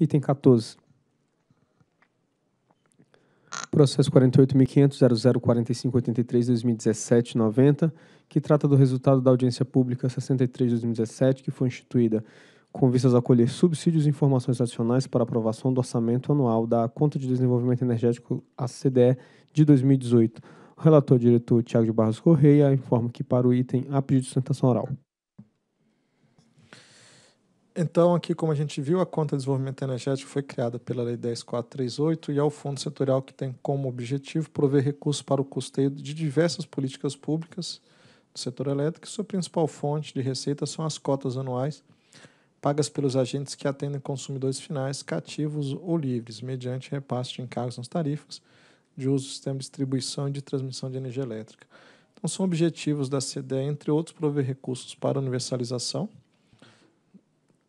Item 14. Processo 48.500.0045.83.2017.90, que trata do resultado da audiência pública 63.2017, que foi instituída com vistas a colher subsídios e informações adicionais para aprovação do orçamento anual da Conta de Desenvolvimento Energético, a CDE, de 2018. O relator diretor Tiago de Barros Correia informa que para o item há pedido de sustentação oral. Então, aqui, como a gente viu, a conta de desenvolvimento energético foi criada pela Lei 10438 e é o fundo setorial que tem como objetivo prover recursos para o custeio de diversas políticas públicas do setor elétrico. Sua principal fonte de receita são as cotas anuais pagas pelos agentes que atendem consumidores finais, cativos ou livres, mediante repasse de encargos nas tarifas de uso do sistema de distribuição e de transmissão de energia elétrica. Então, são objetivos da CDE, entre outros, prover recursos para universalização,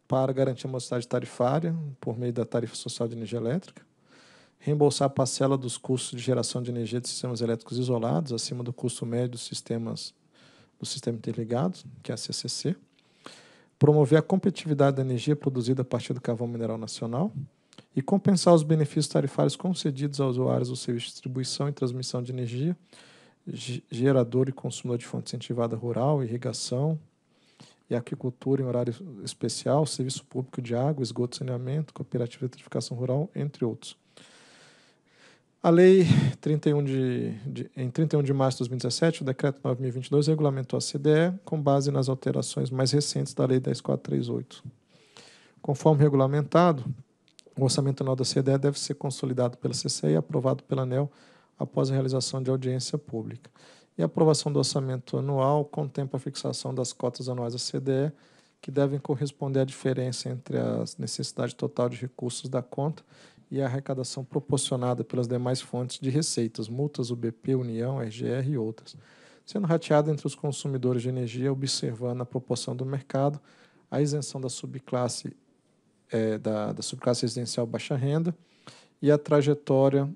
para garantir a mocidade tarifária por meio da tarifa social de energia elétrica, reembolsar a parcela dos custos de geração de energia de sistemas elétricos isolados acima do custo médio dos sistemas do sistema interligado, que é a CCC, promover a competitividade da energia produzida a partir do carvão mineral nacional e compensar os benefícios tarifários concedidos aos usuários do serviço de distribuição e transmissão de energia, gerador e consumidor de fonte incentivada rural, irrigação, e aquicultura em horário especial, serviço público de água, esgoto e saneamento, cooperativa de edificação rural, entre outros. A Lei 31 de, de, em 31 de março de 2017, o Decreto 9022 regulamentou a CDE com base nas alterações mais recentes da Lei 10438. Conforme regulamentado, o orçamento anual da CDE deve ser consolidado pela CCE e aprovado pela ANEL após a realização de audiência pública e a aprovação do orçamento anual contempla a fixação das cotas anuais da CDE, que devem corresponder à diferença entre a necessidade total de recursos da conta e a arrecadação proporcionada pelas demais fontes de receitas, multas, UBP, União, RGR e outras, sendo rateada entre os consumidores de energia, observando a proporção do mercado, a isenção da subclasse é, da, da subclasse residencial baixa renda e a trajetória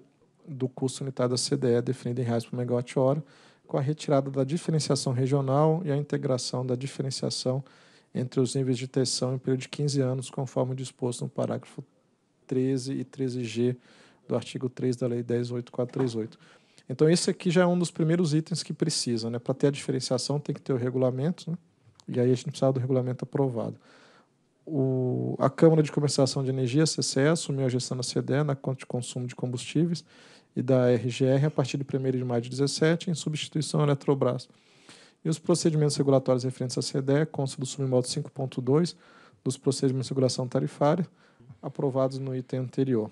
do custo unitário da CDE definida em reais por megawatt-hora, com a retirada da diferenciação regional e a integração da diferenciação entre os níveis de tensão em período de 15 anos, conforme disposto no parágrafo 13 e 13G do artigo 3 da Lei 10.8.438. Então, esse aqui já é um dos primeiros itens que precisa. Né? Para ter a diferenciação, tem que ter o regulamento, né? e aí a gente precisa do regulamento aprovado. O, a Câmara de Comercialização de Energia, CCE, assumiu a gestão da CDE na conta de consumo de combustíveis, e da RGR a partir de 1 de maio de 2017 em substituição à Eletrobras. E os procedimentos regulatórios referentes à CDE constam do submodo 5.2 dos procedimentos de regulação tarifária, aprovados no item anterior,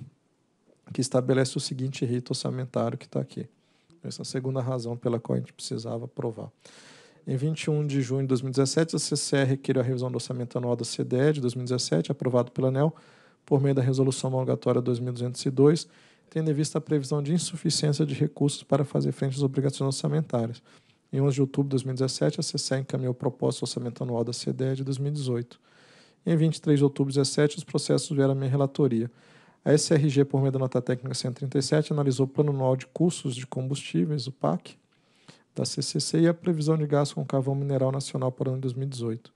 que estabelece o seguinte rito orçamentário que está aqui. Essa é a segunda razão pela qual a gente precisava aprovar. Em 21 de junho de 2017, a CCR requeriu a revisão do orçamento anual da CDE de 2017, aprovado pela ANEL, por meio da Resolução Homologatória 2202, tendo em vista a previsão de insuficiência de recursos para fazer frente às obrigações orçamentárias. Em 11 de outubro de 2017, a CCE encaminhou o propósito orçamento anual da CDE de 2018. Em 23 de outubro de 2017, os processos vieram à minha relatoria. A SRG, por meio da nota técnica 137, analisou o Plano Anual de Custos de Combustíveis, o PAC, da CCC e a previsão de gasto com carvão mineral nacional para o ano de 2018.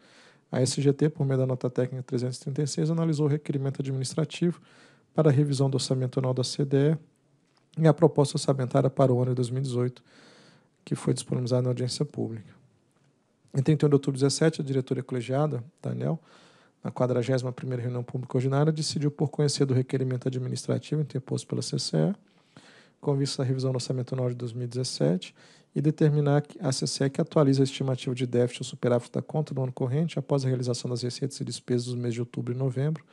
A SGT, por meio da nota técnica 336, analisou o requerimento administrativo para a revisão do orçamento anual da CDE e a proposta orçamentária para o ano de 2018, que foi disponibilizada na audiência pública. Em 31 de outubro de 2017, a diretoria colegiada, Daniel, na 41 reunião pública ordinária, decidiu por conhecer do requerimento administrativo interposto pela CCE, com vista à revisão do orçamento anual de 2017, e determinar que a CCE que atualiza a estimativa de déficit ou superávit da conta do ano corrente após a realização das receitas e despesas dos meses de outubro e novembro,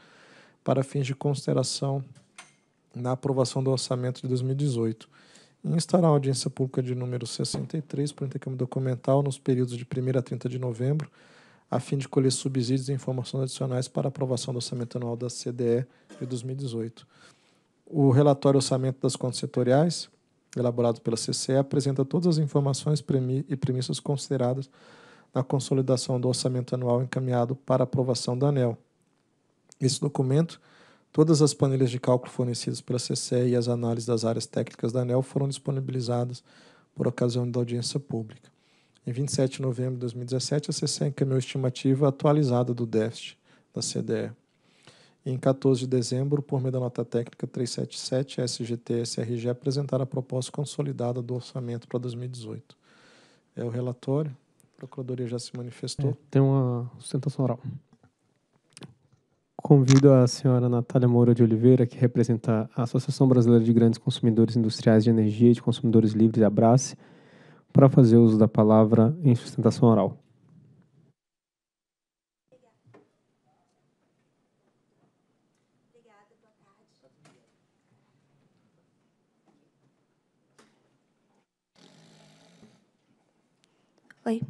para fins de consideração na aprovação do orçamento de 2018. instará a audiência pública de número 63 para intercâmbio documental nos períodos de 1 a 30 de novembro, a fim de colher subsídios e informações adicionais para aprovação do orçamento anual da CDE de 2018. O relatório Orçamento das Contas Setoriais, elaborado pela CCE, apresenta todas as informações e premissas consideradas na consolidação do orçamento anual encaminhado para aprovação da ANEL. Esse documento, todas as planilhas de cálculo fornecidas pela CCE e as análises das áreas técnicas da ANEL foram disponibilizadas por ocasião da audiência pública. Em 27 de novembro de 2017, a CCE encaminhou a estimativa atualizada do déficit da CDE. em 14 de dezembro, por meio da nota técnica 377, a SGT SRG apresentaram a proposta consolidada do orçamento para 2018. É o relatório, a Procuradoria já se manifestou. É, tem uma sustentação oral. Convido a senhora Natália Moura de Oliveira, que representa a Associação Brasileira de Grandes Consumidores Industriais de Energia e de Consumidores Livres, Abrace, para fazer uso da palavra em sustentação oral. Oi.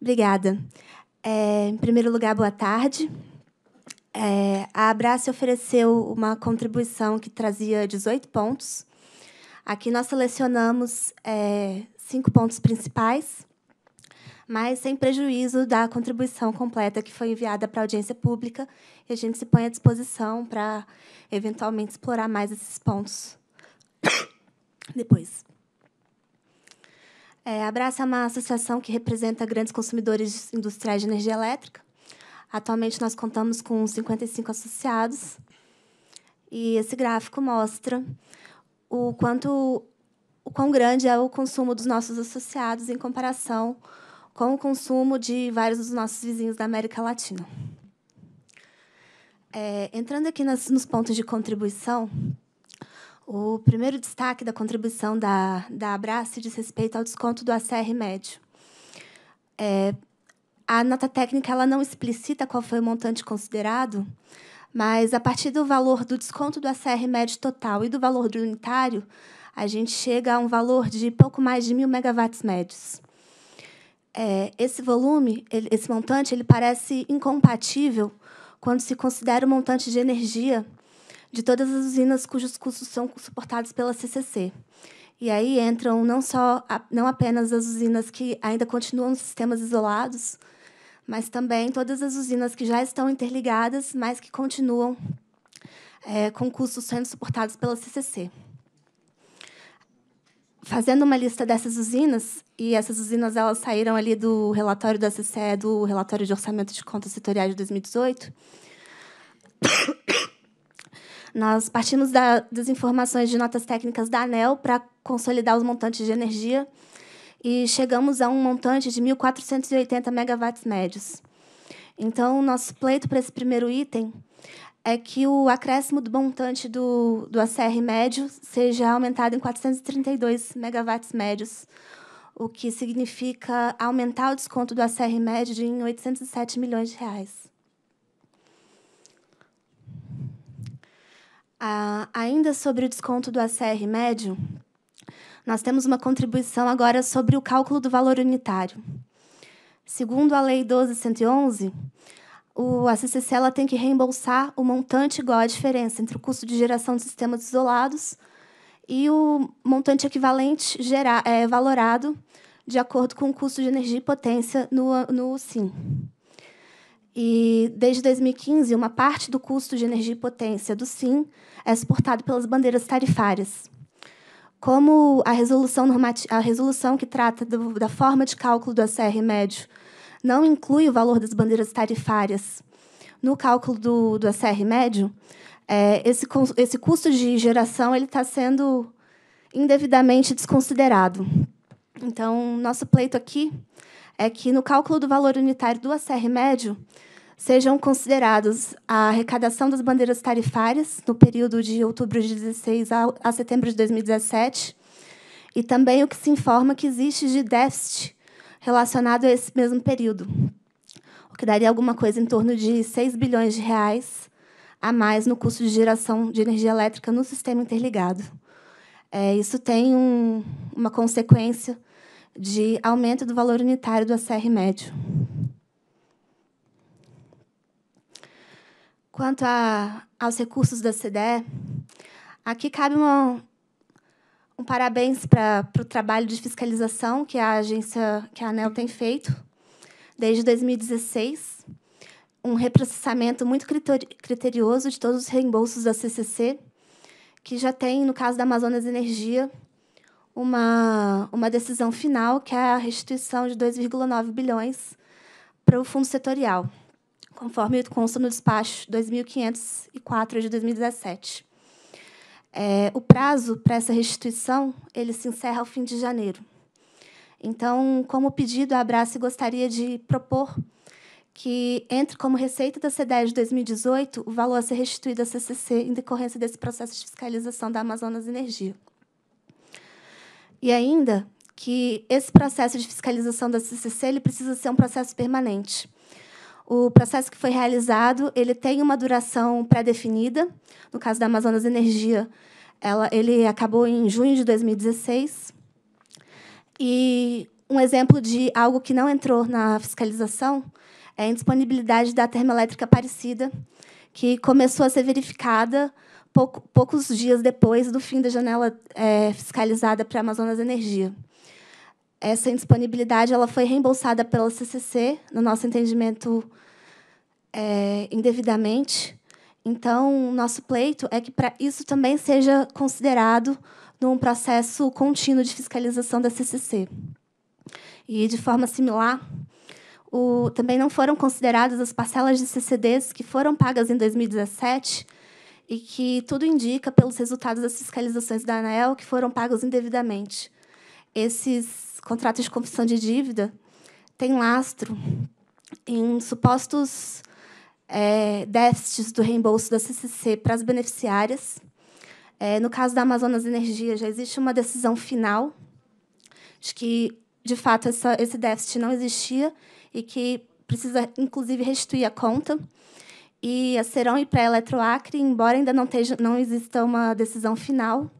Obrigada. É, em primeiro lugar, boa tarde. É, a Abrace ofereceu uma contribuição que trazia 18 pontos. Aqui nós selecionamos é, cinco pontos principais, mas sem prejuízo da contribuição completa que foi enviada para a audiência pública. E a gente se põe à disposição para, eventualmente, explorar mais esses pontos depois. É, a Abraça é uma associação que representa grandes consumidores industriais de energia elétrica. Atualmente nós contamos com 55 associados. E esse gráfico mostra o quanto o quão grande é o consumo dos nossos associados em comparação com o consumo de vários dos nossos vizinhos da América Latina. É, entrando aqui nas, nos pontos de contribuição, o primeiro destaque da contribuição da, da Abrace diz respeito ao desconto do ACR médio. É, a nota técnica ela não explicita qual foi o montante considerado, mas a partir do valor do desconto do ACR médio total e do valor do unitário, a gente chega a um valor de pouco mais de mil megawatts médios. É, esse volume, ele, esse montante, ele parece incompatível quando se considera o montante de energia de todas as usinas cujos custos são suportados pela CCC. E aí entram não só não apenas as usinas que ainda continuam nos sistemas isolados, mas também todas as usinas que já estão interligadas, mas que continuam é, com custos sendo suportados pela CCC. Fazendo uma lista dessas usinas, e essas usinas elas saíram ali do relatório da CCE, do relatório de orçamento de contas setoriais de 2018, nós partimos da, das informações de notas técnicas da ANEL para consolidar os montantes de energia e chegamos a um montante de 1.480 megawatts médios. Então, nosso pleito para esse primeiro item é que o acréscimo do montante do, do ACR médio seja aumentado em 432 megawatts médios, o que significa aumentar o desconto do ACR médio em 807 milhões de reais. Ah, ainda sobre o desconto do ACR médio, nós temos uma contribuição agora sobre o cálculo do valor unitário. Segundo a Lei 12111, o, a CCC ela tem que reembolsar o montante igual à diferença entre o custo de geração de sistemas isolados e o montante equivalente gerar, é, valorado de acordo com o custo de energia e potência no, no SIM. E desde 2015, uma parte do custo de energia e potência do SIM é suportado pelas bandeiras tarifárias como a resolução, a resolução que trata do, da forma de cálculo do ACR médio não inclui o valor das bandeiras tarifárias no cálculo do, do ACR médio, é, esse, esse custo de geração ele está sendo indevidamente desconsiderado. Então, nosso pleito aqui é que no cálculo do valor unitário do ACR médio, sejam considerados a arrecadação das bandeiras tarifárias no período de outubro de 16 a setembro de 2017 e também o que se informa que existe de déficit relacionado a esse mesmo período, o que daria alguma coisa em torno de 6 bilhões de reais a mais no custo de geração de energia elétrica no sistema interligado. É, isso tem um, uma consequência de aumento do valor unitário do ACR médio. Quanto a, aos recursos da CDE, aqui cabe uma, um parabéns para o trabalho de fiscalização que a agência, que a ANEL tem feito desde 2016, um reprocessamento muito criterioso de todos os reembolsos da CCC, que já tem, no caso da Amazonas Energia, uma, uma decisão final, que é a restituição de 2,9 bilhões para o fundo setorial conforme consta no despacho 2504 de 2017. É, o prazo para essa restituição ele se encerra ao fim de janeiro. Então, como pedido, a Abrace gostaria de propor que entre como receita da CDE de 2018 o valor a ser restituído à CCC em decorrência desse processo de fiscalização da Amazonas Energia. E ainda que esse processo de fiscalização da CCC ele precisa ser um processo permanente. O processo que foi realizado ele tem uma duração pré-definida. No caso da Amazonas Energia, ela, ele acabou em junho de 2016. E um exemplo de algo que não entrou na fiscalização é a indisponibilidade da termoelétrica Parecida, que começou a ser verificada poucos dias depois do fim da janela é, fiscalizada para a Amazonas Energia essa indisponibilidade ela foi reembolsada pela CCC, no nosso entendimento, é, indevidamente. Então, nosso pleito é que para isso também seja considerado num processo contínuo de fiscalização da CCC. E, de forma similar, o, também não foram consideradas as parcelas de CCDs que foram pagas em 2017 e que tudo indica pelos resultados das fiscalizações da ANAEL, que foram pagos indevidamente esses contratos de confissão de dívida têm lastro em supostos é, déficits do reembolso da CCC para as beneficiárias. É, no caso da Amazonas Energia, já existe uma decisão final de que, de fato, essa, esse déficit não existia e que precisa, inclusive, restituir a conta. E a Serão e para a Eletroacre, embora ainda não, teja, não exista uma decisão final,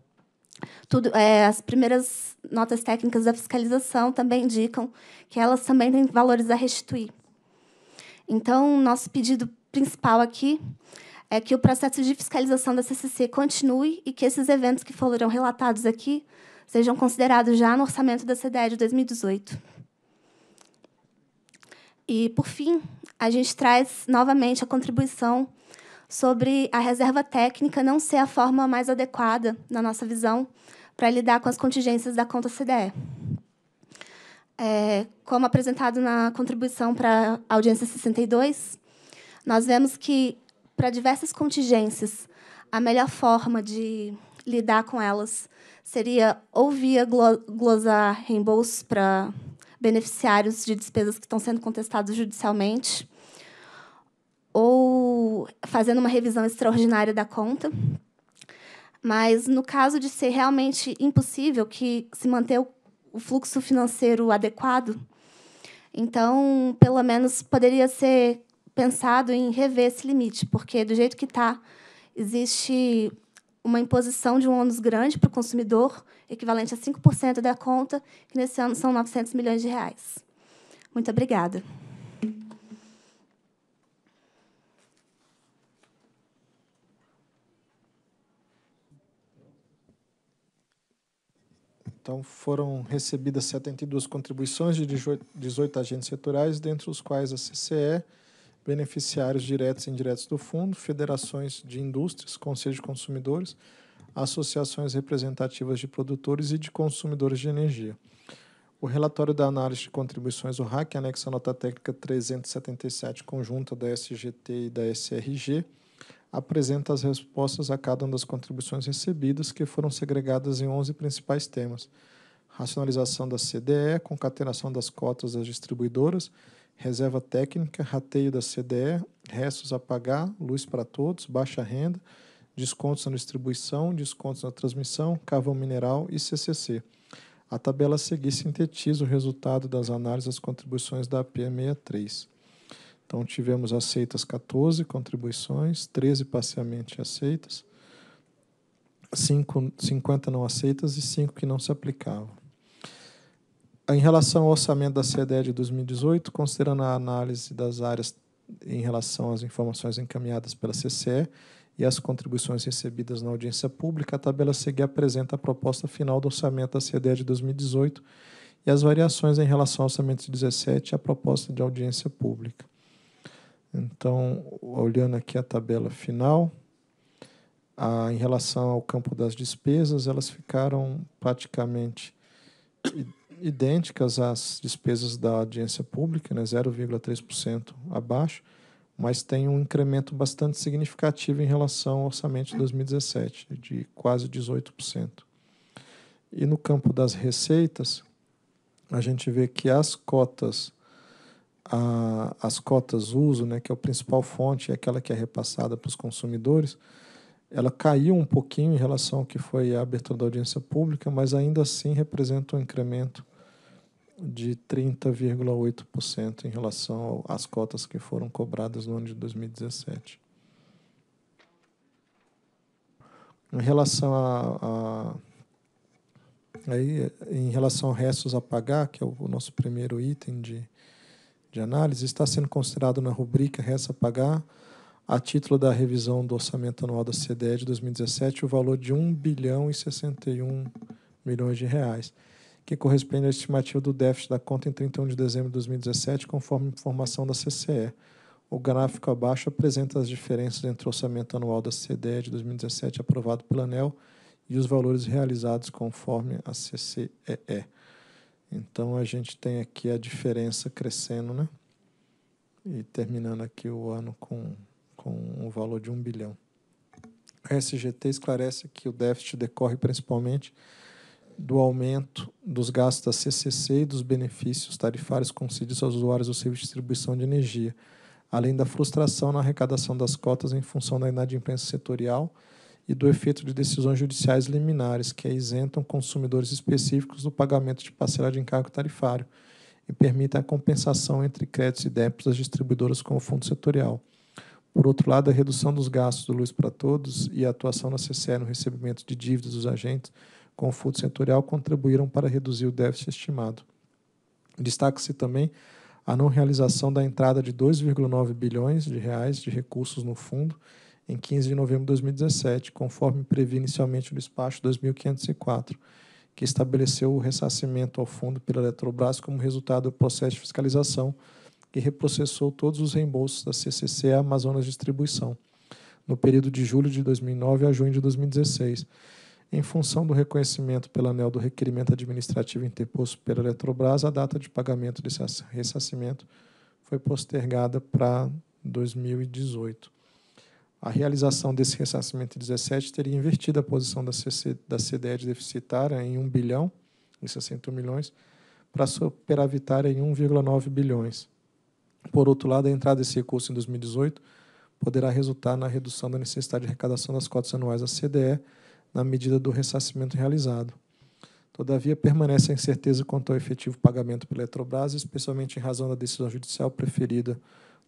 tudo, é, as primeiras notas técnicas da fiscalização também indicam que elas também têm valores a restituir. Então, nosso pedido principal aqui é que o processo de fiscalização da CCC continue e que esses eventos que foram relatados aqui sejam considerados já no orçamento da CDE de 2018. E, por fim, a gente traz novamente a contribuição sobre a reserva técnica não ser a forma mais adequada, na nossa visão, para lidar com as contingências da conta CDE. É, como apresentado na contribuição para a audiência 62, nós vemos que, para diversas contingências, a melhor forma de lidar com elas seria ou via glosar reembolso para beneficiários de despesas que estão sendo contestadas judicialmente, ou fazendo uma revisão extraordinária da conta. Mas no caso de ser realmente impossível que se manter o fluxo financeiro adequado, então, pelo menos poderia ser pensado em rever esse limite, porque do jeito que está, existe uma imposição de um ônus grande para o consumidor, equivalente a 5% da conta, que nesse ano são 900 milhões de reais. Muito obrigada. Então, foram recebidas 72 contribuições de 18 agentes setoriais, dentre os quais a CCE, beneficiários diretos e indiretos do fundo, federações de indústrias, conselhos de consumidores, associações representativas de produtores e de consumidores de energia. O relatório da análise de contribuições do RAC, anexo à nota técnica 377, conjunta da SGT e da SRG, apresenta as respostas a cada uma das contribuições recebidas, que foram segregadas em 11 principais temas: racionalização da CDE, concatenação das cotas das distribuidoras, reserva técnica, rateio da CDE, restos a pagar, luz para todos, baixa renda, descontos na distribuição, descontos na transmissão, carvão mineral e CCC. A tabela a seguir sintetiza o resultado das análises das contribuições da AP63. Então, tivemos aceitas 14 contribuições, 13 parcialmente aceitas, 5, 50 não aceitas e 5 que não se aplicavam. Em relação ao orçamento da CDE de 2018, considerando a análise das áreas em relação às informações encaminhadas pela CCE e as contribuições recebidas na audiência pública, a tabela seguinte apresenta a proposta final do orçamento da CDE de 2018 e as variações em relação ao orçamento de 2017 e a proposta de audiência pública. Então, olhando aqui a tabela final, a, em relação ao campo das despesas, elas ficaram praticamente idênticas às despesas da audiência pública, né, 0,3% abaixo, mas tem um incremento bastante significativo em relação ao orçamento de 2017, de quase 18%. E no campo das receitas, a gente vê que as cotas a, as cotas uso, né, que é a principal fonte, é aquela que é repassada para os consumidores, ela caiu um pouquinho em relação ao que foi a abertura da audiência pública, mas ainda assim representa um incremento de 30,8% em relação às cotas que foram cobradas no ano de 2017. Em relação a, a aí, em relação a restos a pagar, que é o, o nosso primeiro item de, de análise está sendo considerado na rubrica Ressa Pagar, a título da revisão do orçamento anual da CDE de 2017, o valor de 1 bilhão e 61 milhões de reais, que corresponde à estimativa do déficit da conta em 31 de dezembro de 2017, conforme informação da CCE. O gráfico abaixo apresenta as diferenças entre o orçamento anual da CDE de 2017 aprovado pela ANEL e os valores realizados conforme a CCEE. Então a gente tem aqui a diferença crescendo, né? E terminando aqui o ano com, com um valor de um bilhão. A SGT esclarece que o déficit decorre principalmente do aumento dos gastos da CCC e dos benefícios tarifários concedidos aos usuários do serviço de distribuição de energia, além da frustração na arrecadação das cotas em função da inadimplência setorial e do efeito de decisões judiciais liminares, que isentam consumidores específicos do pagamento de parcela de encargo tarifário e permitem a compensação entre créditos e débitos das distribuidoras com o fundo setorial. Por outro lado, a redução dos gastos do Luz para Todos e a atuação na CCE no recebimento de dívidas dos agentes com o fundo setorial contribuíram para reduzir o déficit estimado. Destaca-se também a não realização da entrada de 2,9 bilhões de reais de recursos no fundo em 15 de novembro de 2017, conforme previa inicialmente o despacho 2504, que estabeleceu o ressarcimento ao fundo pela Eletrobras como resultado do processo de fiscalização que reprocessou todos os reembolsos da CCC à Amazonas Distribuição, no período de julho de 2009 a junho de 2016, em função do reconhecimento pela ANEL do requerimento administrativo interposto pela Eletrobras, a data de pagamento desse ressarcimento foi postergada para 2018 a realização desse ressarcimento de 17 teria invertido a posição da, CC, da CDE deficitária em 1 bilhão e 60 milhões para superavitária em 1,9 bilhões. Por outro lado, a entrada desse recurso em 2018 poderá resultar na redução da necessidade de arrecadação das cotas anuais da CDE na medida do ressarcimento realizado. Todavia, permanece a incerteza quanto ao efetivo pagamento pela Eletrobras, especialmente em razão da decisão judicial preferida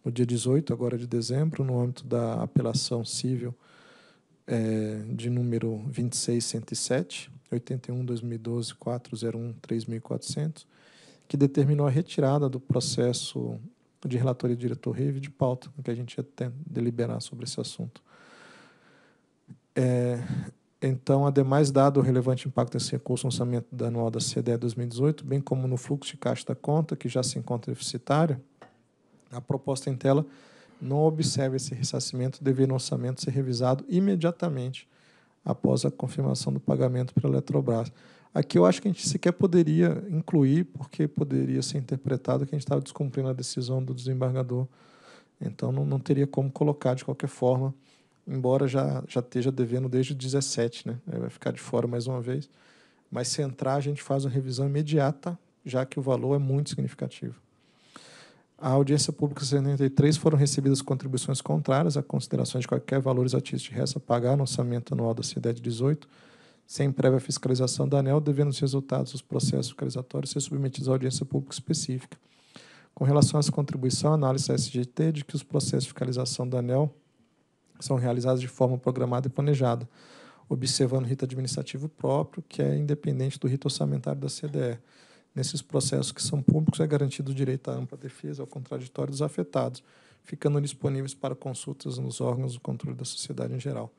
no dia 18 agora de dezembro, no âmbito da apelação civil é, de número 26107, 81 2012 401 3400, que determinou a retirada do processo de relatoria do diretor Rive de pauta, que a gente ia ter, deliberar sobre esse assunto. É, então, ademais, dado o relevante impacto desse recurso no orçamento anual da CDE 2018, bem como no fluxo de caixa da conta, que já se encontra deficitária, a proposta em tela não observa esse ressarcimento, devendo o orçamento ser revisado imediatamente após a confirmação do pagamento pela Eletrobras. Aqui eu acho que a gente sequer poderia incluir, porque poderia ser interpretado que a gente estava descumprindo a decisão do desembargador. Então não, não teria como colocar de qualquer forma, embora já, já esteja devendo desde o 17, né? Aí vai ficar de fora mais uma vez. Mas se entrar, a gente faz uma revisão imediata, já que o valor é muito significativo à audiência pública 73 foram recebidas contribuições contrárias à consideração de qualquer valores exatista de resta pagar no orçamento anual da CIDED 18, sem prévia fiscalização da ANEL, devendo os resultados dos processos fiscalizatórios ser submetidos à audiência pública específica. Com relação a essa contribuição, a análise da SGT de que os processos de fiscalização da ANEL são realizados de forma programada e planejada, observando o rito administrativo próprio, que é independente do rito orçamentário da CDE Nesses processos que são públicos, é garantido o direito à ampla defesa, ao contraditório dos afetados, ficando disponíveis para consultas nos órgãos do controle da sociedade em geral.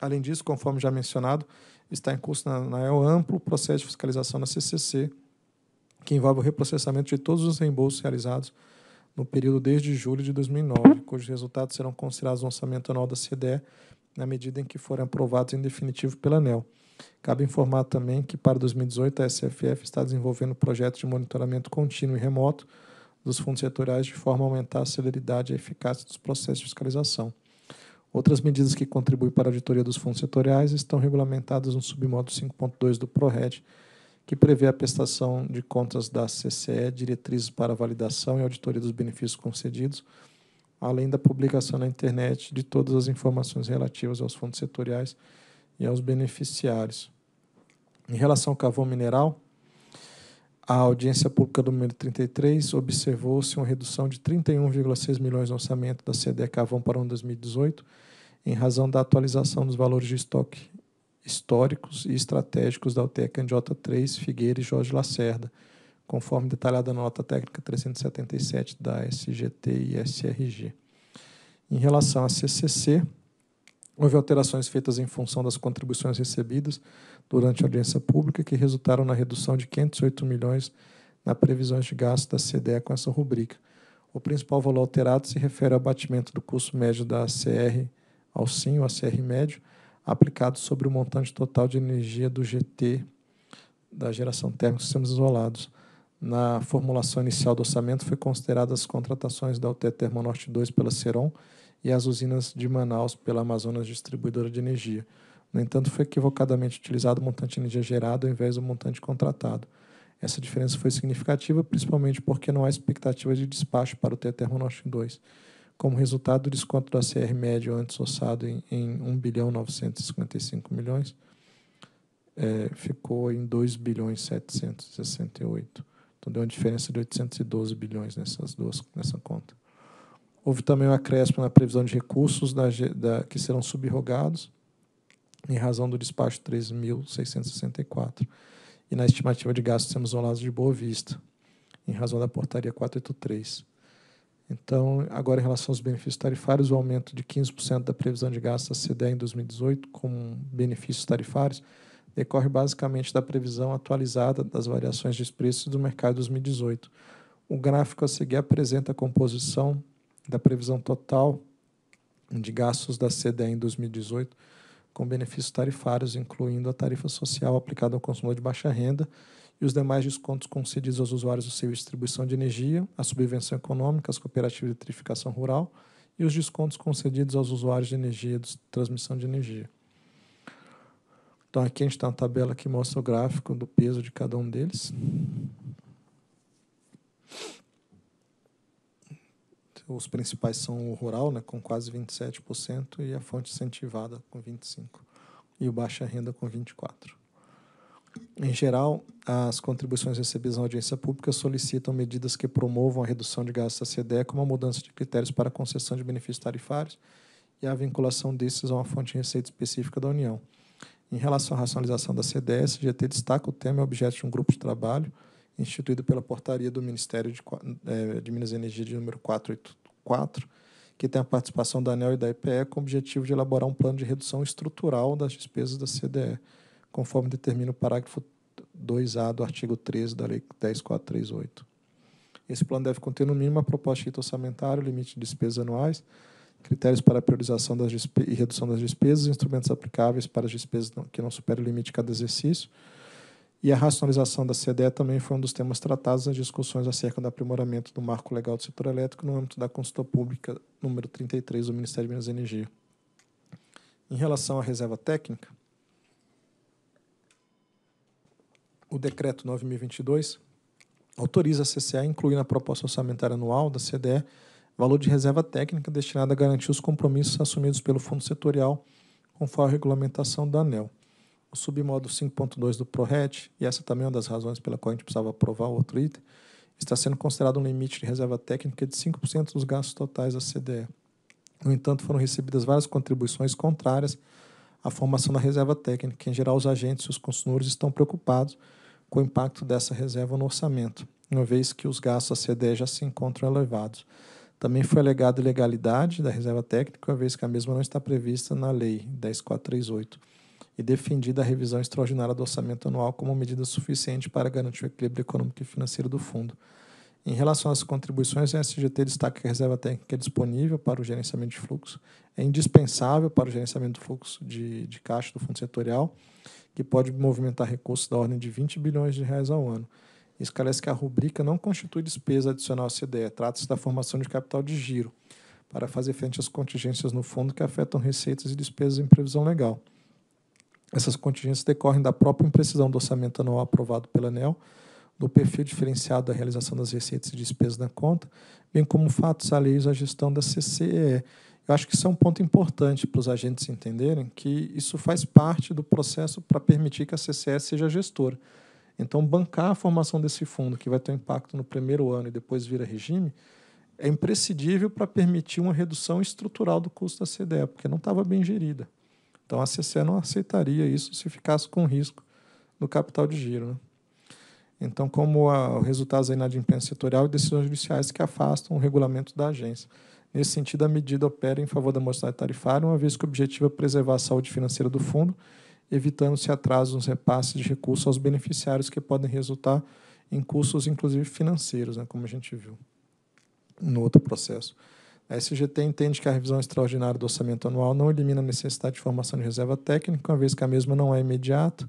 Além disso, conforme já mencionado, está em curso na, ANEL amplo o processo de fiscalização na CCC, que envolve o reprocessamento de todos os reembolsos realizados no período desde julho de 2009, cujos resultados serão considerados no orçamento anual da CDE na medida em que forem aprovados em definitivo pela ANEL. Cabe informar também que para 2018 a SFF está desenvolvendo projetos de monitoramento contínuo e remoto dos fundos setoriais de forma a aumentar a celeridade e a eficácia dos processos de fiscalização. Outras medidas que contribuem para a auditoria dos fundos setoriais estão regulamentadas no submódulo 5.2 do PRORED, que prevê a prestação de contas da CCE, diretrizes para validação e auditoria dos benefícios concedidos, além da publicação na internet de todas as informações relativas aos fundos setoriais e aos beneficiários. Em relação ao carvão mineral, a audiência pública do número 33 observou-se uma redução de 31,6 milhões no orçamento da CDE Carvão para o ano 2018, em razão da atualização dos valores de estoque históricos e estratégicos da UTec Candiota3, Figueiredo e Jorge Lacerda, conforme detalhada na nota técnica 377 da SGT e SRG. Em relação à CCC, Houve alterações feitas em função das contribuições recebidas durante a audiência pública que resultaram na redução de 508 milhões na previsão de gasto da CDE com essa rubrica. O principal valor alterado se refere ao abatimento do custo médio da ACR ao SIM, o ACR médio, aplicado sobre o montante total de energia do GT da geração térmica dos sistemas isolados. Na formulação inicial do orçamento foi consideradas as contratações da UT Termonorte 2 pela Ceron, e as usinas de Manaus pela Amazonas Distribuidora de Energia. No entanto, foi equivocadamente utilizado o montante de energia gerado ao invés do montante contratado. Essa diferença foi significativa, principalmente porque não há expectativa de despacho para o TE Norte 2, como resultado o desconto do ACR médio antes orçado em, em 1 bilhão 955 milhões, é, ficou em 2 bilhões 768. Então deu uma diferença de 812 bilhões nessas duas nessa conta. Houve também um acréscimo na previsão de recursos da, da, que serão subrogados, em razão do despacho 3.664. E na estimativa de gastos temos um de Boa Vista, em razão da portaria 483. Então, agora em relação aos benefícios tarifários, o aumento de 15% da previsão de gastos da CDE em 2018 com benefícios tarifários decorre basicamente da previsão atualizada das variações de preços do mercado 2018. O gráfico a seguir apresenta a composição da previsão total de gastos da CDE em 2018 com benefícios tarifários, incluindo a tarifa social aplicada ao consumidor de baixa renda e os demais descontos concedidos aos usuários do serviço de distribuição de energia, a subvenção econômica, as cooperativas de eletrificação rural e os descontos concedidos aos usuários de energia de transmissão de energia. Então aqui a gente tem uma tabela que mostra o gráfico do peso de cada um deles os principais são o rural, né, com quase 27%, e a fonte incentivada com 25%, e o baixa renda com 24%. Em geral, as contribuições recebidas na audiência pública solicitam medidas que promovam a redução de gastos da CDE, como a mudança de critérios para concessão de benefícios tarifários e a vinculação desses a uma fonte de receita específica da União. Em relação à racionalização da CDE, a CGT destaca o tema é objeto de um grupo de trabalho instituído pela portaria do Ministério de, é, de Minas e Energia de número 484, que tem a participação da ANEL e da IPE com o objetivo de elaborar um plano de redução estrutural das despesas da CDE, conforme determina o parágrafo 2A do artigo 13 da Lei 10438. Esse plano deve conter, no mínimo, a proposta de orçamentário, limite de despesas anuais, critérios para a priorização das e redução das despesas, instrumentos aplicáveis para as despesas que não superam o limite de cada exercício, e a racionalização da CDE também foi um dos temas tratados nas discussões acerca do aprimoramento do marco legal do setor elétrico no âmbito da consulta pública número 33 do Ministério de Minas e Energia. Em relação à reserva técnica, o decreto 9022 autoriza a CCA a incluir na proposta orçamentária anual da CDE valor de reserva técnica destinada a garantir os compromissos assumidos pelo fundo setorial conforme a regulamentação da ANEL o submódulo 5.2 do ProRed, e essa também é uma das razões pela qual a gente precisava aprovar o outro item, está sendo considerado um limite de reserva técnica de 5% dos gastos totais da CDE. No entanto, foram recebidas várias contribuições contrárias à formação da reserva técnica. Em geral, os agentes e os consumidores estão preocupados com o impacto dessa reserva no orçamento, uma vez que os gastos da CDE já se encontram elevados. Também foi alegada ilegalidade da reserva técnica, uma vez que a mesma não está prevista na Lei 10438 e defendida a revisão extraordinária do orçamento anual como medida suficiente para garantir o equilíbrio econômico e financeiro do fundo. Em relação às contribuições, a SGT destaca que a reserva técnica é disponível para o gerenciamento de fluxo, é indispensável para o gerenciamento do fluxo de, de caixa do fundo setorial, que pode movimentar recursos da ordem de 20 bilhões de reais ao ano. Esclarece que a rubrica não constitui despesa adicional à CDE, trata-se da formação de capital de giro, para fazer frente às contingências no fundo que afetam receitas e despesas em previsão legal. Essas contingências decorrem da própria imprecisão do orçamento anual aprovado pela ANEL, do perfil diferenciado da realização das receitas e despesas na conta, bem como fatos alheios à gestão da CCE. Eu acho que isso é um ponto importante para os agentes entenderem que isso faz parte do processo para permitir que a CCE seja gestora. Então, bancar a formação desse fundo, que vai ter um impacto no primeiro ano e depois vira regime, é imprescindível para permitir uma redução estrutural do custo da CDE, porque não estava bem gerida. Então a CCE não aceitaria isso se ficasse com risco do capital de giro. Né? Então, como a, o resultado da inadimplência setorial e decisões judiciais que afastam o regulamento da agência. Nesse sentido, a medida opera em favor da mocidade tarifária, uma vez que o objetivo é preservar a saúde financeira do fundo, evitando-se atrasos nos repasses de recursos aos beneficiários que podem resultar em custos, inclusive financeiros, né, como a gente viu no outro processo. A SGT entende que a revisão extraordinária do orçamento anual não elimina a necessidade de formação de reserva técnica, uma vez que a mesma não é imediata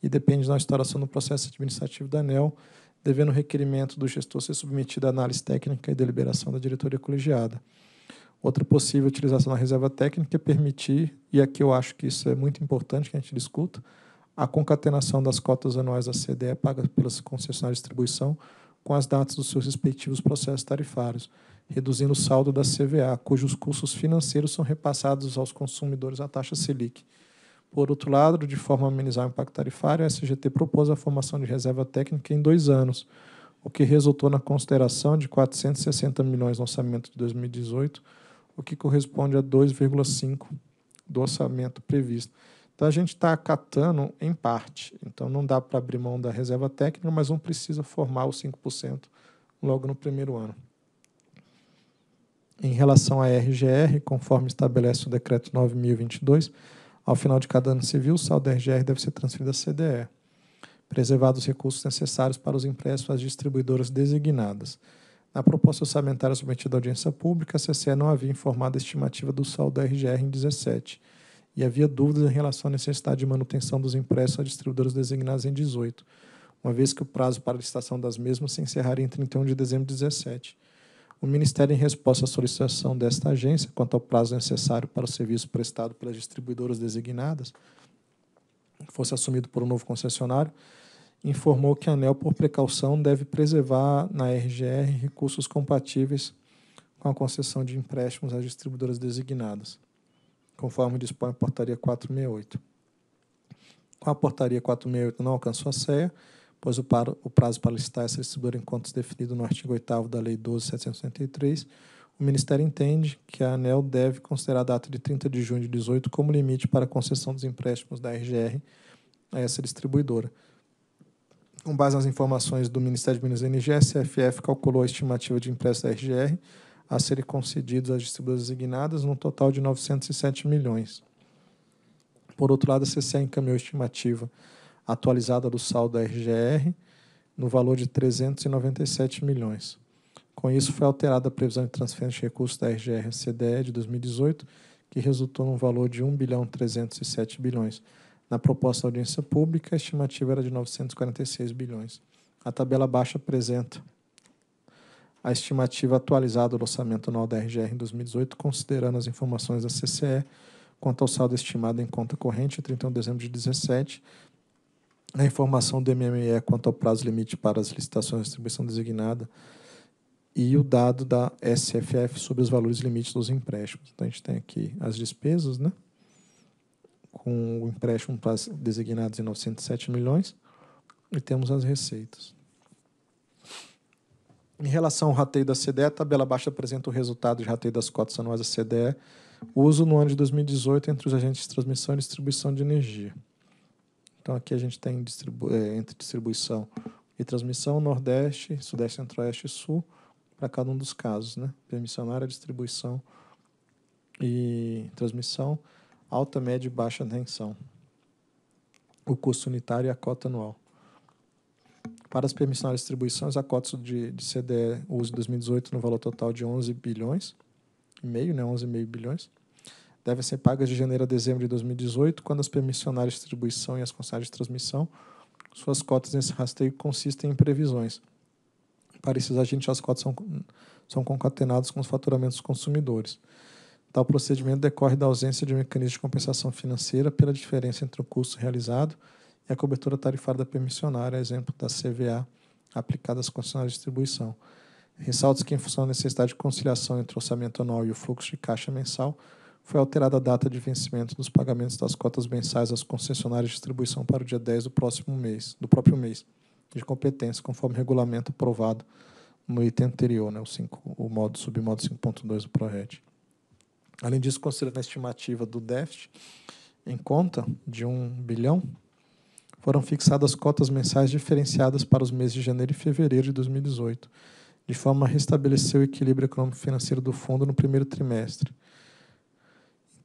e depende da instauração do processo administrativo da ANEL, devendo o requerimento do gestor ser submetido à análise técnica e deliberação da diretoria colegiada. Outra possível utilização da reserva técnica é permitir, e aqui eu acho que isso é muito importante que a gente discuta, a concatenação das cotas anuais da CDE pagas pelas concessionárias de distribuição com as datas dos seus respectivos processos tarifários reduzindo o saldo da CVA, cujos custos financeiros são repassados aos consumidores à taxa Selic. Por outro lado, de forma a amenizar o impacto tarifário, a SGT propôs a formação de reserva técnica em dois anos, o que resultou na consideração de 460 milhões no orçamento de 2018, o que corresponde a 2,5% do orçamento previsto. Então, a gente está acatando em parte. Então, não dá para abrir mão da reserva técnica, mas não precisa formar os 5% logo no primeiro ano em relação à RGR, conforme estabelece o decreto 9022, ao final de cada ano civil, o saldo da RGR deve ser transferido à CDE, preservados os recursos necessários para os empréstimos às distribuidoras designadas. Na proposta orçamentária submetida à audiência pública, a CCE não havia informado a estimativa do saldo da RGR em 17 e havia dúvidas em relação à necessidade de manutenção dos empréstimos às distribuidoras designadas em 18, uma vez que o prazo para a licitação das mesmas se encerraria em 31 de dezembro de 17 o Ministério, em resposta à solicitação desta agência, quanto ao prazo necessário para o serviço prestado pelas distribuidoras designadas, fosse assumido por um novo concessionário, informou que a ANEL, por precaução, deve preservar na RGR recursos compatíveis com a concessão de empréstimos às distribuidoras designadas, conforme dispõe a Portaria 468. Com a Portaria 468 não alcançou a CEA, pois o prazo para listar essa distribuidora em se definido no artigo 8 da Lei 12.763, o Ministério entende que a ANEL deve considerar a data de 30 de junho de 2018 como limite para a concessão dos empréstimos da RGR a essa distribuidora. Com base nas informações do Ministério de Minas e Energia, a CFF calculou a estimativa de empréstimos da RGR a serem concedidos às distribuidoras designadas, num total de 907 milhões. Por outro lado, a CCA encaminhou a estimativa atualizada do saldo da RGR, no valor de 397 milhões. Com isso, foi alterada a previsão de transferência de recursos da RGR CDE de 2018, que resultou num valor de 1 bilhão 307 bilhões. Na proposta da audiência pública, a estimativa era de 946 bilhões. A tabela abaixo apresenta a estimativa atualizada do orçamento anual da RGR em 2018, considerando as informações da CCE quanto ao saldo estimado em conta corrente, 31 de dezembro de 2017, na informação do MME quanto ao prazo limite para as licitações de distribuição designada e o dado da SFF sobre os valores limites dos empréstimos. Então, a gente tem aqui as despesas, né? com o empréstimo designados em 907 milhões, e temos as receitas. Em relação ao rateio da CDE, a tabela abaixo apresenta o resultado de rateio das cotas anuais da CDE, uso no ano de 2018 entre os agentes de transmissão e distribuição de energia. Então aqui a gente tem distribu é, entre distribuição e transmissão Nordeste, Sudeste, Centro-Oeste e Sul para cada um dos casos, né? Permissionária, distribuição e transmissão, alta, média e baixa tensão. O custo unitário e a cota anual. Para as permissionárias e distribuições, a cota de, de CDE uso 2018 no valor total de 11 bilhões e meio, né? 11,5 bilhões devem ser pagas de janeiro a dezembro de 2018, quando as permissionárias de distribuição e as concessionárias de transmissão, suas cotas nesse rasteio consistem em previsões. Para esses agentes, as cotas são, são concatenadas com os faturamentos dos consumidores. Tal procedimento decorre da ausência de um mecanismo de compensação financeira pela diferença entre o custo realizado e a cobertura tarifária da permissionária, exemplo da CVA aplicada às concessionárias de distribuição. Ressalta-se que, em função da necessidade de conciliação entre o orçamento anual e o fluxo de caixa mensal, foi alterada a data de vencimento dos pagamentos das cotas mensais às concessionárias de distribuição para o dia 10 do próximo mês, do próprio mês, de competência, conforme o regulamento aprovado no item anterior, né, o, 5, o modo submodo 5.2 do ProRed. Além disso, considerando a estimativa do déficit em conta de 1 bilhão, foram fixadas cotas mensais diferenciadas para os meses de janeiro e fevereiro de 2018, de forma a restabelecer o equilíbrio econômico-financeiro do fundo no primeiro trimestre,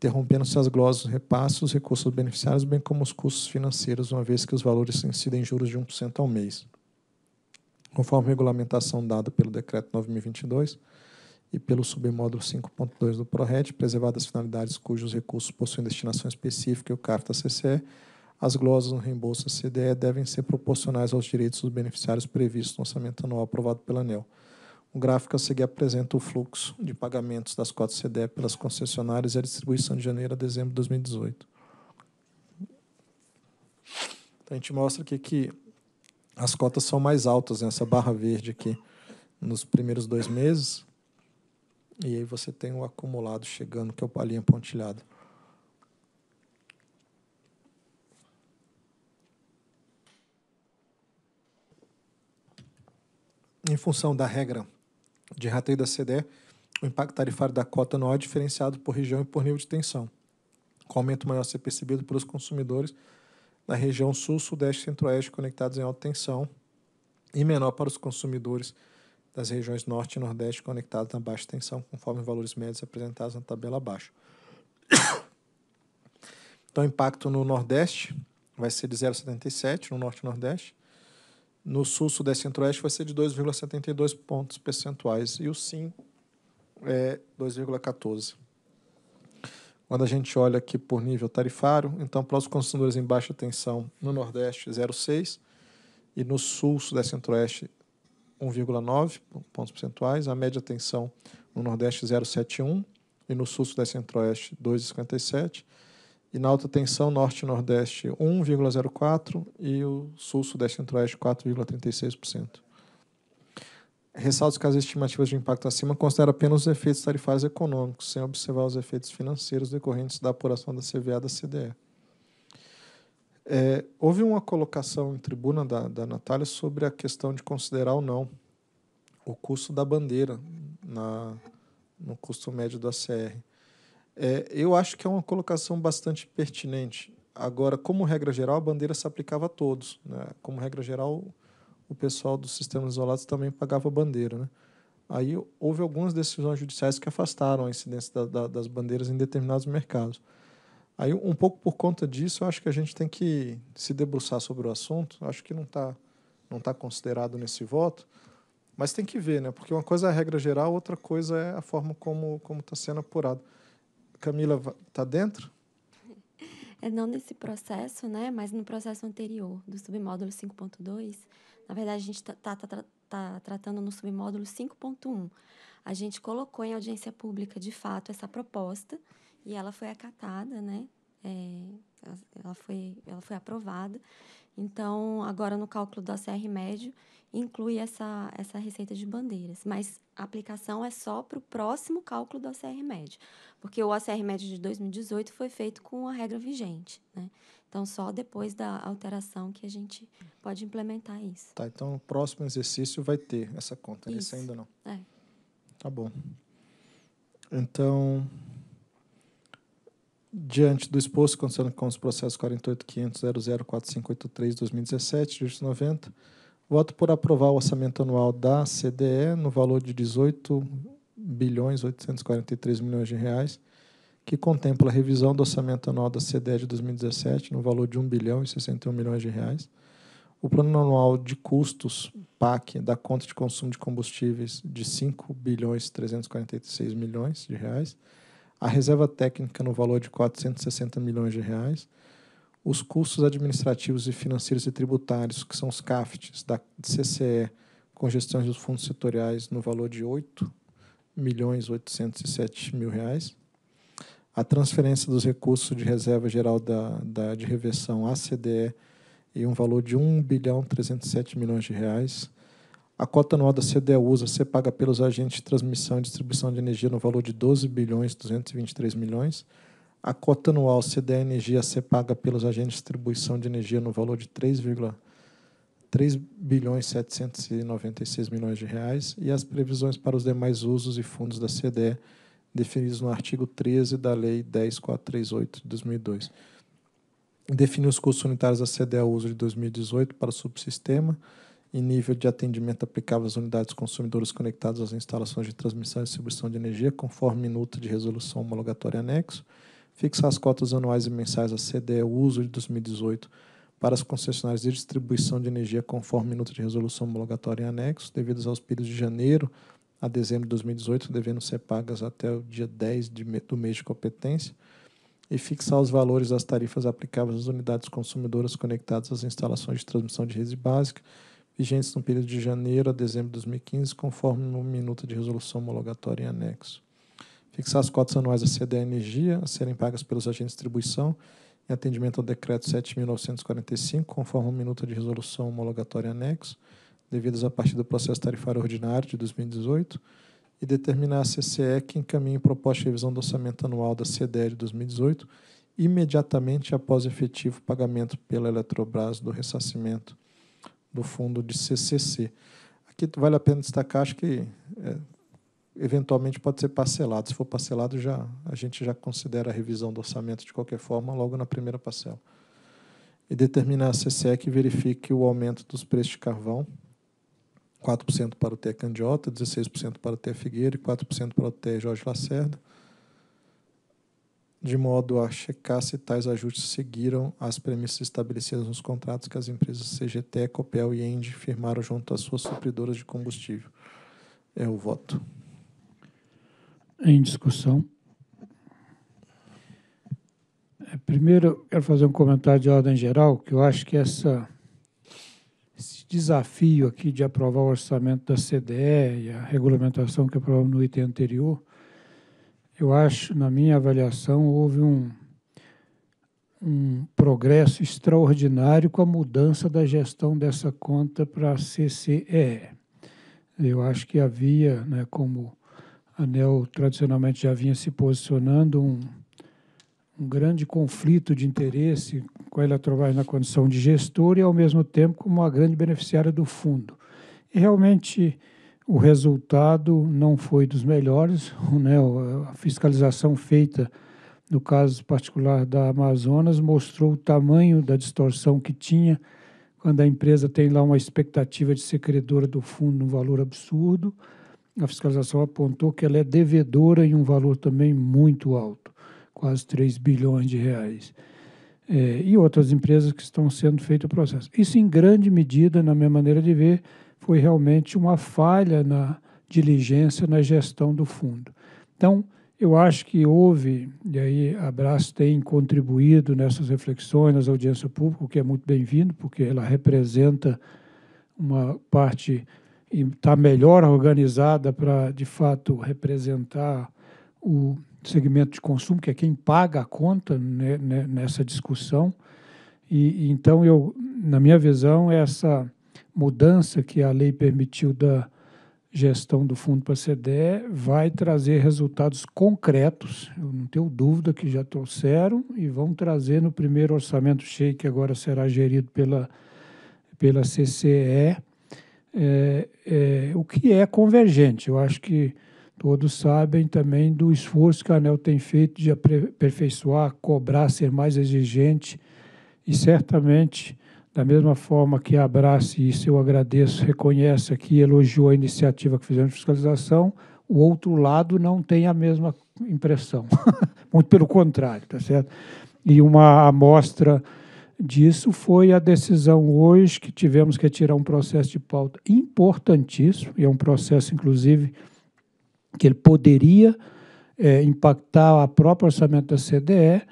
interrompendo as glosas, repassos, os recursos beneficiários, bem como os custos financeiros, uma vez que os valores incidem em juros de 1% ao mês, conforme regulamentação dada pelo Decreto 9022 e pelo submódulo 5.2 do PRORET, preservadas finalidades cujos recursos possuem destinação específica e o Carta da CCE, as glosas no reembolso da CDE devem ser proporcionais aos direitos dos beneficiários previstos no orçamento anual aprovado pela ANEL. O gráfico a seguir apresenta o fluxo de pagamentos das cotas CDE pelas concessionárias e a distribuição de janeiro a dezembro de 2018. Então, a gente mostra aqui que as cotas são mais altas nessa barra verde aqui nos primeiros dois meses. E aí você tem o acumulado chegando, que é o palhinha pontilhado. Em função da regra de rateio da CDE, o impacto tarifário da cota anual é diferenciado por região e por nível de tensão, com aumento maior a ser percebido pelos consumidores na região sul, sudeste e centro-oeste conectados em alta tensão e menor para os consumidores das regiões norte e nordeste conectados na baixa tensão, conforme valores médios apresentados na tabela abaixo. Então, o impacto no nordeste vai ser de 0,77, no norte e nordeste, no sul, sudeste e centro-oeste vai ser de 2,72 pontos percentuais. E o sim é 2,14. Quando a gente olha aqui por nível tarifário, então, para os consumidores em baixa tensão, no Nordeste, 0,6%, e no Sul, Sudeste Centro-Oeste, 1,9 pontos percentuais. A média tensão no Nordeste, 0,71%, e no Sul, Sudeste Centro-Oeste, 2,57% e na alta tensão norte e nordeste 1,04% e o sul, sudeste e centro-oeste 4,36%. Ressalto que as estimativas de impacto acima consideram apenas os efeitos tarifários econômicos, sem observar os efeitos financeiros decorrentes da apuração da CVA da CDE. É, houve uma colocação em tribuna da, da Natália sobre a questão de considerar ou não o custo da bandeira na, no custo médio do ACR. É, eu acho que é uma colocação bastante pertinente. Agora, como regra geral, a bandeira se aplicava a todos. Né? Como regra geral, o pessoal dos sistemas isolados também pagava a bandeira. Né? Aí houve algumas decisões judiciais que afastaram a incidência da, da, das bandeiras em determinados mercados. Aí, um pouco por conta disso, eu acho que a gente tem que se debruçar sobre o assunto. Eu acho que não está não tá considerado nesse voto, mas tem que ver, né? porque uma coisa é a regra geral, outra coisa é a forma como está sendo apurado. Camila está dentro? É, não nesse processo, né? Mas no processo anterior do submódulo 5.2, na verdade a gente está tá, tá, tá, tá tratando no submódulo 5.1. A gente colocou em audiência pública, de fato, essa proposta e ela foi acatada, né? É, ela, foi, ela foi aprovada. Então, agora no cálculo do ACR médio, inclui essa, essa receita de bandeiras, mas a aplicação é só para o próximo cálculo do OCR médio, porque o OCR médio de 2018 foi feito com a regra vigente, né? Então, só depois da alteração que a gente pode implementar isso. Tá, então o próximo exercício vai ter essa conta, né? isso. ainda não. É. Tá bom. Então, diante do exposto, considerando com os processos 48.500.004583 2017, dígito 90, Voto por aprovar o orçamento anual da CDE no valor de 18 bilhões 843 milhões de reais, que contempla a revisão do orçamento anual da CDE de 2017 no valor de 1 bilhão e 61 milhões de reais, o plano anual de custos PAC da conta de consumo de combustíveis de 5 bilhões 346 milhões de reais, a reserva técnica no valor de 460 milhões de reais os custos administrativos e financeiros e tributários, que são os CAFTs da CCE, com gestão dos fundos setoriais no valor de 8 milhões 807 mil reais. A transferência dos recursos de reserva geral da, da de reversão à CDE em um valor de 1 bilhão 307 milhões de reais. A cota anual da CDE USA ser paga pelos agentes de transmissão e distribuição de energia no valor de 12 bilhões 223 milhões. A cota anual se é energia a ser paga pelos agentes de distribuição de energia no valor de 3,3 bilhões 796 milhões de reais e as previsões para os demais usos e fundos da CDE definidos no artigo 13 da Lei 10438 de 2002. Definir os custos unitários da CDE uso de 2018 para o subsistema e nível de atendimento aplicável às unidades consumidoras conectadas às instalações de transmissão e distribuição de energia, conforme minuta de resolução homologatória anexo fixar as cotas anuais e mensais a CDE uso de 2018 para as concessionárias de distribuição de energia conforme minuto de resolução homologatória em anexo, devidas aos períodos de janeiro a dezembro de 2018, devendo ser pagas até o dia 10 de, do mês de competência, e fixar os valores das tarifas aplicáveis às unidades consumidoras conectadas às instalações de transmissão de rede básica, vigentes no período de janeiro a dezembro de 2015, conforme no minuto de resolução homologatória em anexo. Fixar as cotas anuais da CDE Energia a serem pagas pelos agentes de distribuição em atendimento ao Decreto 7.945, conforme a minuta de resolução homologatória anexo, devidas a partir do processo tarifário ordinário de 2018, e determinar a CCE que encaminhe proposta de revisão do orçamento anual da CDE de 2018 imediatamente após efetivo pagamento pela Eletrobras do ressarcimento do fundo de CCC. Aqui vale a pena destacar, acho que é, eventualmente pode ser parcelado. Se for parcelado, já a gente já considera a revisão do orçamento de qualquer forma logo na primeira parcela. E determinar a CCE que verifique o aumento dos preços de carvão, 4% para o TE Candiota, 16% para o TE Figueira e 4% para o TE Jorge Lacerda, de modo a checar se tais ajustes seguiram as premissas estabelecidas nos contratos que as empresas CGT, Copel e ENDE firmaram junto às suas supridoras de combustível. É o voto em discussão. É, primeiro, quero fazer um comentário de ordem geral, que eu acho que essa, esse desafio aqui de aprovar o orçamento da CDE e a regulamentação que aprovamos no item anterior, eu acho, na minha avaliação, houve um, um progresso extraordinário com a mudança da gestão dessa conta para a CCE. Eu acho que havia, né, como a ANEL tradicionalmente já vinha se posicionando um, um grande conflito de interesse com a Eletrobras na condição de gestor e, ao mesmo tempo, como uma grande beneficiária do fundo. E realmente o resultado não foi dos melhores, né? a fiscalização feita no caso particular da Amazonas, mostrou o tamanho da distorção que tinha quando a empresa tem lá uma expectativa de ser credora do fundo num valor absurdo a fiscalização apontou que ela é devedora em um valor também muito alto, quase 3 bilhões de reais. É, e outras empresas que estão sendo feito o processo. Isso, em grande medida, na minha maneira de ver, foi realmente uma falha na diligência na gestão do fundo. Então, eu acho que houve, e aí a Brás tem contribuído nessas reflexões, nas audiências públicas, o que é muito bem-vindo, porque ela representa uma parte e está melhor organizada para, de fato, representar o segmento de consumo, que é quem paga a conta né, né nessa discussão. E, então, eu, na minha visão, essa mudança que a lei permitiu da gestão do fundo para a CDE vai trazer resultados concretos. Eu não tenho dúvida que já trouxeram e vão trazer no primeiro orçamento cheio, que agora será gerido pela, pela CCE, é, é, o que é convergente. Eu acho que todos sabem também do esforço que a ANEL tem feito de aperfeiçoar, cobrar, ser mais exigente e certamente, da mesma forma que abraça, e isso eu agradeço, reconhece aqui, elogiou a iniciativa que fizemos de fiscalização, o outro lado não tem a mesma impressão. Muito pelo contrário, tá certo? E uma amostra disso foi a decisão hoje que tivemos que tirar um processo de pauta importantíssimo, e é um processo, inclusive, que ele poderia é, impactar a própria orçamento da CDE,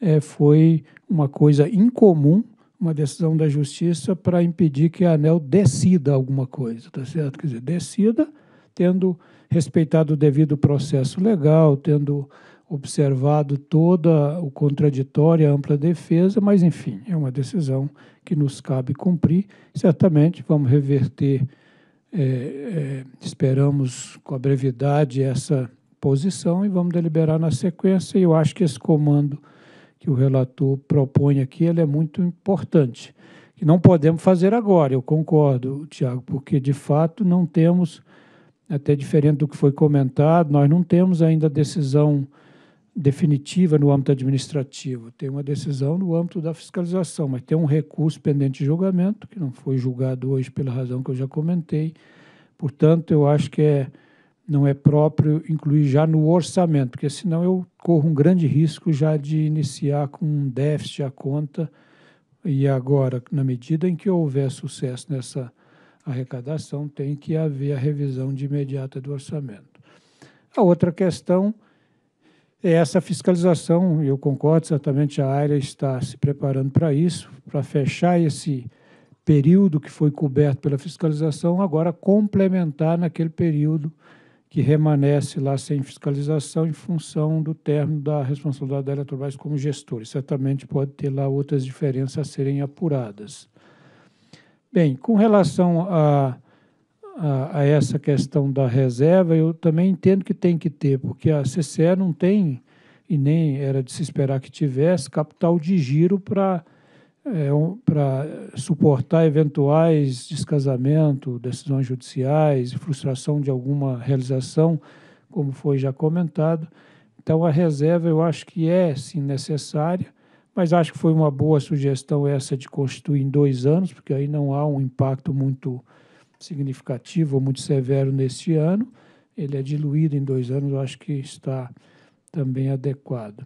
é, foi uma coisa incomum, uma decisão da Justiça para impedir que a ANEL decida alguma coisa, tá certo? Quer dizer, decida tendo respeitado o devido processo legal, tendo observado toda o contraditório, a ampla defesa, mas enfim, é uma decisão que nos cabe cumprir. Certamente vamos reverter, é, é, esperamos com a brevidade essa posição e vamos deliberar na sequência. E eu acho que esse comando que o relator propõe aqui ele é muito importante, que não podemos fazer agora. Eu concordo, Tiago, porque de fato não temos até diferente do que foi comentado, nós não temos ainda decisão definitiva no âmbito administrativo, tem uma decisão no âmbito da fiscalização, mas tem um recurso pendente de julgamento, que não foi julgado hoje pela razão que eu já comentei. Portanto, eu acho que é, não é próprio incluir já no orçamento, porque senão eu corro um grande risco já de iniciar com um déficit à conta. E agora, na medida em que houver sucesso nessa arrecadação, tem que haver a revisão de imediata do orçamento. A outra questão é essa fiscalização, eu concordo certamente a área está se preparando para isso, para fechar esse período que foi coberto pela fiscalização, agora complementar naquele período que remanesce lá sem fiscalização em função do término da responsabilidade da Eletrobras como gestor. Certamente pode ter lá outras diferenças a serem apuradas. Bem, com relação a a, a, essa questão da reserva, eu também entendo que tem que ter, porque a CCE não tem, e nem era de se esperar que tivesse, capital de giro para é, um, suportar eventuais descasamento, decisões judiciais, frustração de alguma realização, como foi já comentado. Então, a reserva eu acho que é, sim, necessária, mas acho que foi uma boa sugestão essa de constituir em dois anos, porque aí não há um impacto muito significativo ou muito severo neste ano. Ele é diluído em dois anos, eu acho que está também adequado.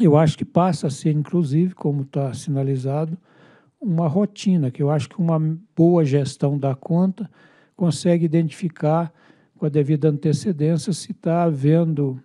Eu acho que passa a ser, inclusive, como está sinalizado, uma rotina, que eu acho que uma boa gestão da conta consegue identificar com a devida antecedência se está havendo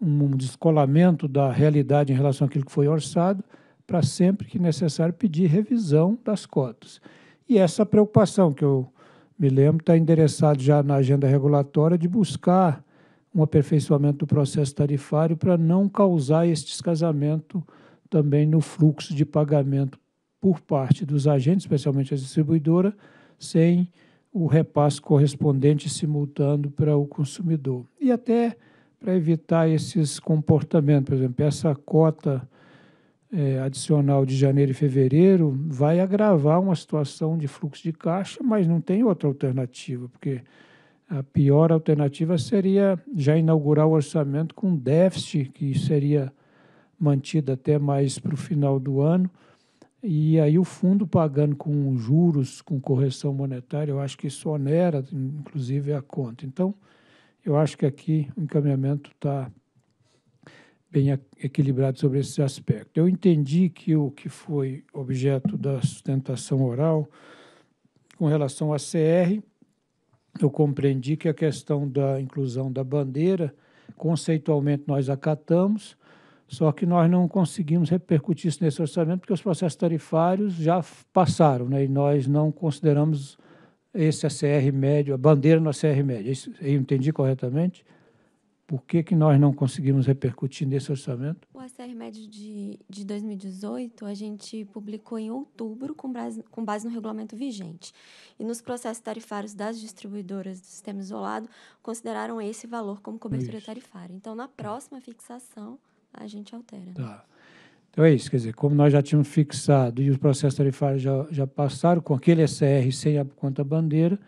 um descolamento da realidade em relação àquilo que foi orçado, para sempre que necessário pedir revisão das cotas. E essa preocupação que eu me lembro, está endereçado já na agenda regulatória de buscar um aperfeiçoamento do processo tarifário para não causar esse descasamento também no fluxo de pagamento por parte dos agentes, especialmente as distribuidoras, sem o repasse correspondente simultâneo para o consumidor. E até para evitar esses comportamentos, por exemplo, essa cota é, adicional de janeiro e fevereiro vai agravar uma situação de fluxo de caixa, mas não tem outra alternativa, porque a pior alternativa seria já inaugurar o orçamento com déficit, que seria mantido até mais para o final do ano, e aí o fundo pagando com juros, com correção monetária, eu acho que isso onera, inclusive, a conta. Então, eu acho que aqui o encaminhamento está bem equilibrado sobre esse aspecto. Eu entendi que o que foi objeto da sustentação oral com relação à CR, eu compreendi que a questão da inclusão da bandeira, conceitualmente nós acatamos, só que nós não conseguimos repercutir isso nesse orçamento porque os processos tarifários já passaram, né? E nós não consideramos esse ACR médio, a bandeira no ACR médio. Isso, eu entendi corretamente? Por que, que nós não conseguimos repercutir nesse orçamento? O ACR Médio de, de 2018 a gente publicou em outubro com base, com base no regulamento vigente. E nos processos tarifários das distribuidoras do sistema isolado, consideraram esse valor como cobertura isso. tarifária. Então, na próxima fixação, a gente altera. Né? Tá. Então é isso, quer dizer, como nós já tínhamos fixado e os processos tarifários já, já passaram com aquele acr sem a conta bandeira,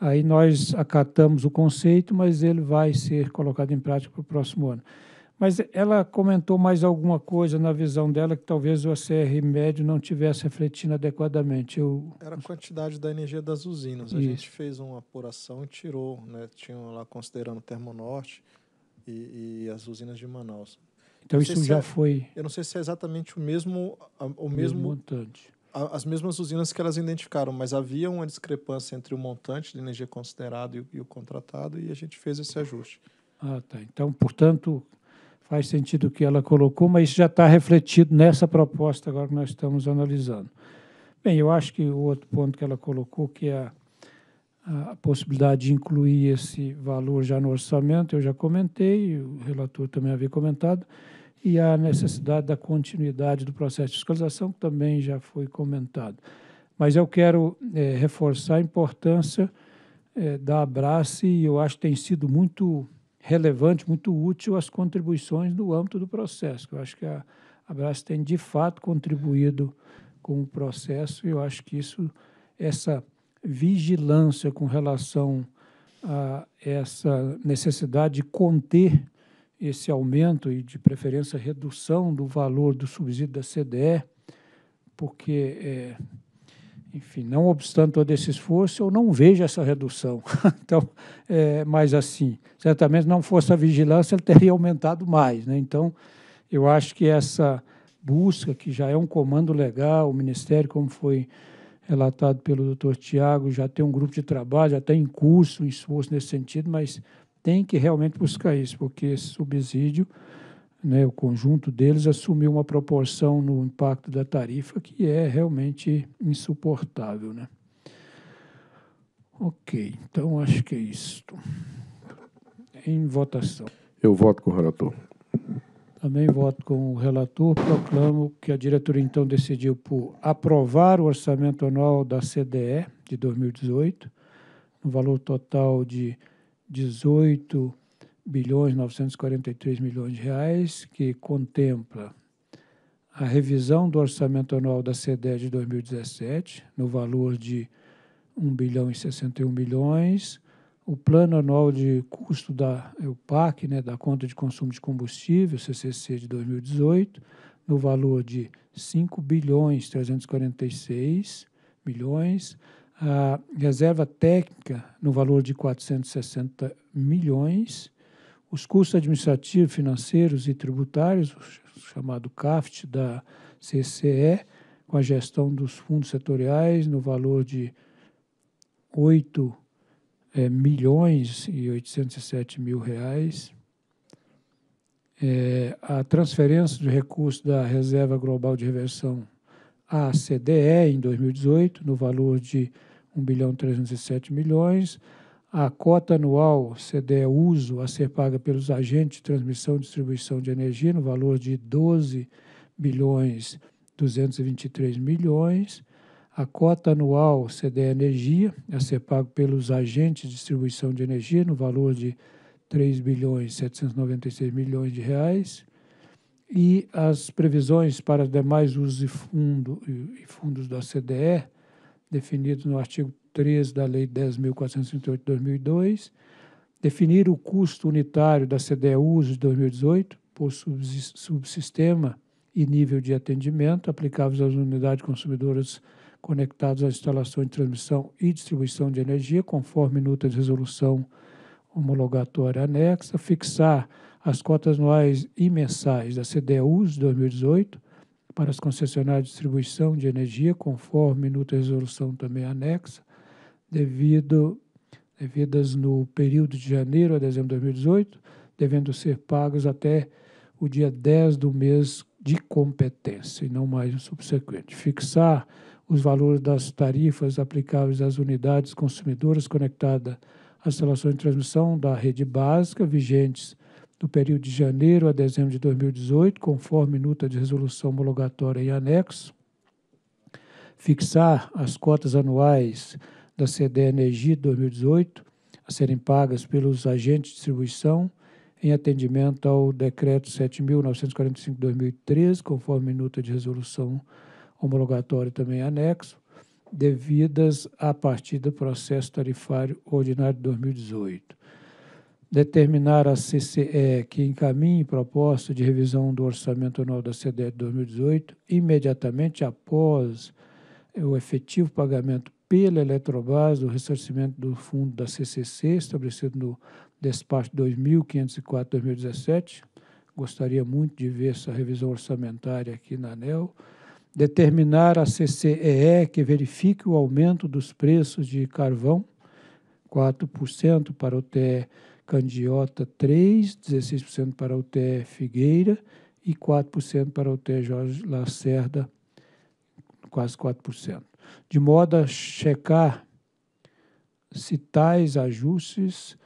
Aí nós acatamos o conceito, mas ele vai ser colocado em prática para o próximo ano. Mas ela comentou mais alguma coisa na visão dela que talvez o ACR médio não tivesse refletindo adequadamente. Eu... Era a quantidade da energia das usinas. A gente fez uma apuração e tirou, né? Tinham lá considerando o Termonorte e, e as usinas de Manaus. Então isso já é, foi. Eu não sei se é exatamente o mesmo o mesmo, mesmo montante as mesmas usinas que elas identificaram, mas havia uma discrepância entre o montante de energia considerado e, e o contratado, e a gente fez esse ajuste. Ah, tá. Então, portanto, faz sentido o que ela colocou, mas isso já está refletido nessa proposta agora que nós estamos analisando. Bem, eu acho que o outro ponto que ela colocou, que é a, a possibilidade de incluir esse valor já no orçamento, eu já comentei, o relator também havia comentado e a necessidade da continuidade do processo de fiscalização, que também já foi comentado. Mas eu quero é, reforçar a importância é, da Abrace e eu acho que tem sido muito relevante, muito útil as contribuições no âmbito do processo. Eu acho que a Abrace tem, de fato, contribuído com o processo e eu acho que isso, essa vigilância com relação a essa necessidade de conter esse aumento e, de preferência, redução do valor do subsídio da CDE, porque, é, enfim, não obstante todo esse esforço, eu não vejo essa redução. então, é, mas assim, certamente se não fosse a vigilância, ele teria aumentado mais. Né? Então, eu acho que essa busca, que já é um comando legal, o Ministério, como foi relatado pelo doutor Tiago, já tem um grupo de trabalho, já tem em curso, um esforço nesse sentido, mas tem que realmente buscar isso, porque esse subsídio, né, o conjunto deles, assumiu uma proporção no impacto da tarifa que é realmente insuportável. Né? Ok, então acho que é isso. Em votação. Eu voto com o relator. Também voto com o relator. Proclamo que a diretoria então decidiu por aprovar o orçamento anual da CDE de 2018, no valor total de R$ 18 bilhões 943 milhões de reais, que contempla a revisão do orçamento anual da CDE de 2017, no valor de 1 bilhão e 61 milhões, o plano anual de custo da é PAC, né, da conta de consumo de combustível, CCC de 2018, no valor de 5 bilhões 346 milhões, a reserva técnica no valor de 460 milhões, os custos administrativos, financeiros e tributários, o chamado CAFT da CCE, com a gestão dos fundos setoriais no valor de 8 é, milhões e 807 mil reais. É, a transferência de recursos da Reserva Global de Reversão à CDE em 2018, no valor de 1 bilhão 307 milhões. A cota anual CDE é uso a ser paga pelos agentes de transmissão e distribuição de energia no valor de 12 bilhões 223 milhões. A cota anual CDE é Energia a ser paga pelos agentes de distribuição de energia no valor de 3 bilhões 796 milhões de reais e as previsões para demais usos e, fundo, e fundos da CDE definido no artigo 13 da Lei 10.438 de 2002, definir o custo unitário da CDUs de 2018 por subsistema e nível de atendimento aplicáveis às unidades consumidoras conectadas às instalações de transmissão e distribuição de energia, conforme minuta de resolução homologatória anexa, fixar as cotas anuais e mensais da CDUs de 2018 para as concessionárias de distribuição de energia, conforme minuta resolução também anexa, devido, devidas no período de janeiro a dezembro de 2018, devendo ser pagos até o dia 10 do mês de competência e não mais o subsequente. Fixar os valores das tarifas aplicáveis às unidades consumidoras conectadas às relações de transmissão da rede básica vigentes do período de janeiro a dezembro de 2018, conforme minuta de resolução homologatória e anexo, fixar as cotas anuais da CDE Energia 2018 a serem pagas pelos agentes de distribuição em atendimento ao decreto 7945/2013, conforme minuta de resolução homologatória também anexo, devidas a partir do processo tarifário ordinário de 2018 determinar a CCE que encaminhe proposta de revisão do orçamento anual da CDE de 2018 imediatamente após o efetivo pagamento pela Eletrobras do ressarcimento do fundo da CCC, estabelecido no despacho 2504-2017. Gostaria muito de ver essa revisão orçamentária aqui na ANEL. Determinar a CCEE que verifique o aumento dos preços de carvão, 4% para o TE Candiota 3, 16% para a UTE Figueira e 4% para a UTE Jorge Lacerda, quase 4%. De modo a checar se tais ajustes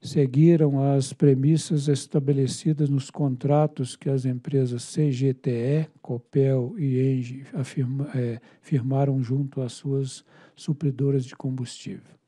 seguiram as premissas estabelecidas nos contratos que as empresas CGTE, Copel e Enge afirma, é, firmaram junto às suas supridoras de combustível.